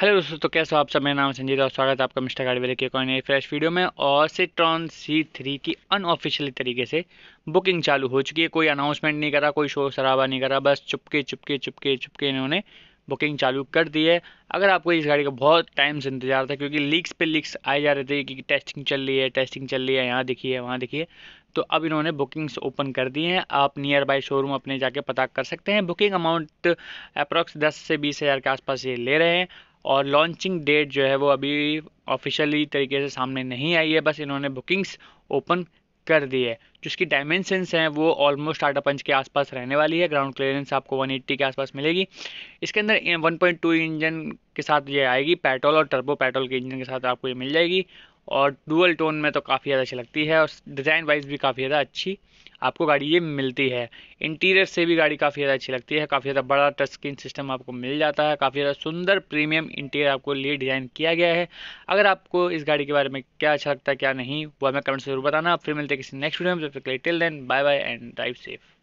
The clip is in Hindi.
हेलो दोस्तों तो कैसे हो आप सब मेरा नाम संजीत और स्वागत है आपका मिस्टर वाले के कोई नई फ्रेश वीडियो में और सिट्रॉन सी थ्री की अनऑफिशियली तरीके से बुकिंग चालू हो चुकी है कोई अनाउंसमेंट नहीं करा कोई शोर शराबा नहीं करा बस चुपके चुपके चुपके चुपके इन्होंने बुकिंग चालू कर दी है अगर आपको इस गाड़ी का बहुत टाइम से इंतजार था क्योंकि लीक्स पे लीक्स आए जा रहे थे कि टेस्टिंग चल रही है टेस्टिंग चल रही है यहाँ दिखी है वहाँ दिखी है तो अब इन्होंने बुकिंग्स ओपन कर दी हैं आप नियर बाय शोरूम अपने जाके पता कर सकते हैं बुकिंग अमाउंट अप्रॉक्स दस से बीस हज़ार के आसपास ये ले रहे हैं और लॉन्चिंग डेट जो है वो अभी ऑफिशियली तरीके से सामने नहीं आई है बस इन्होंने बुकिंग्स ओपन कर दी है जो इसकी डायमेंशंस हैं वो ऑलमोस्ट टाटा पंच के आसपास रहने वाली है ग्राउंड क्लियरेंस आपको 180 के आसपास मिलेगी इसके अंदर 1.2 इंजन के साथ ये आएगी पेट्रोल और टर्बो पेट्रोल के इंजन के साथ आपको ये मिल जाएगी और डुअल टोन में तो काफ़ी ज़्यादा अच्छी लगती है और डिज़ाइन वाइज भी काफ़ी ज़्यादा अच्छी आपको गाड़ी ये मिलती है इंटीरियर से भी गाड़ी काफ़ी ज़्यादा अच्छी लगती है काफ़ी ज़्यादा बड़ा टच स्क्रीन सिस्टम आपको मिल जाता है काफ़ी ज़्यादा सुंदर प्रीमियम इंटीरियर आपको लिए डिज़ाइन किया गया है अगर आपको इस गाड़ी के बारे में क्या अच्छा लगता है क्या नहीं वो हमें कमेंट से जरूर बताना फिर मिलते हैं किसी नेक्स्ट वीडियो में जब तक till then bye bye and drive safe